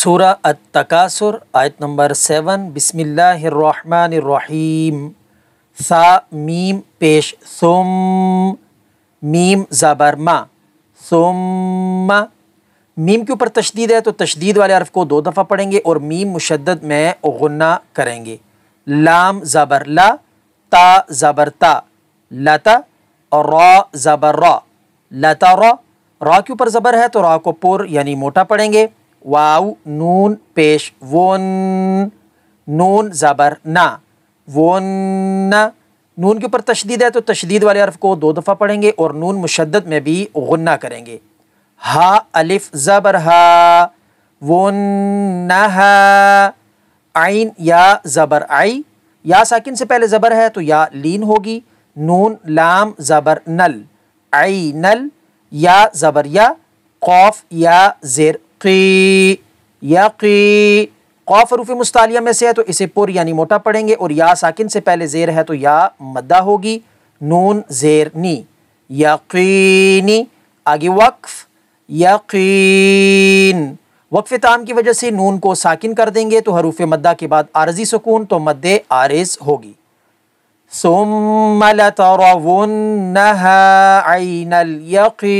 سورہ التکاثر آیت number seven بسم اللہ الرحمن الرحیم سا میم پیش سم میم ما سم میم کے اوپر تشدید ہے تو تشدید والے عرف کو دو دفعہ پڑھیں گے اور میم مشدد میں غنہ کریں گے لام زبر لا تا زبر تا لتا اور را زبر را لتا را را کے اوپر زبر ہے تو را کو پر یعنی موٹا پڑھیں گے واو نون پیش وون نون زبر نون نون کے اوپر تشدید ہے تو تشدید والے عرف کو دو دفعہ پڑھیں گے اور نون مشدد میں بھی غنہ کریں گے ہا الف زبر ہا و ہا عین یا زبر آئی یا ساکن سے پہلے زبر ہے تو یا لین ہوگی نون لام زبر نل آئی نل یا زبر یا قوف یا زیر یقی یقی قوف حروف مستعلیہ میں سے ہے تو اسے پر یعنی موٹا پڑھیں گے اور یا ساکن سے پہلے زیر ہے تو یا مدہ ہوگی نون زیر نی یقینی آگے وقف یقین وقف تام کی وجہ سے نون کو ساکن کر دیں گے تو حروف مدہ کے بعد عارضی سکون تو مد عارض ہوگی عین الیقین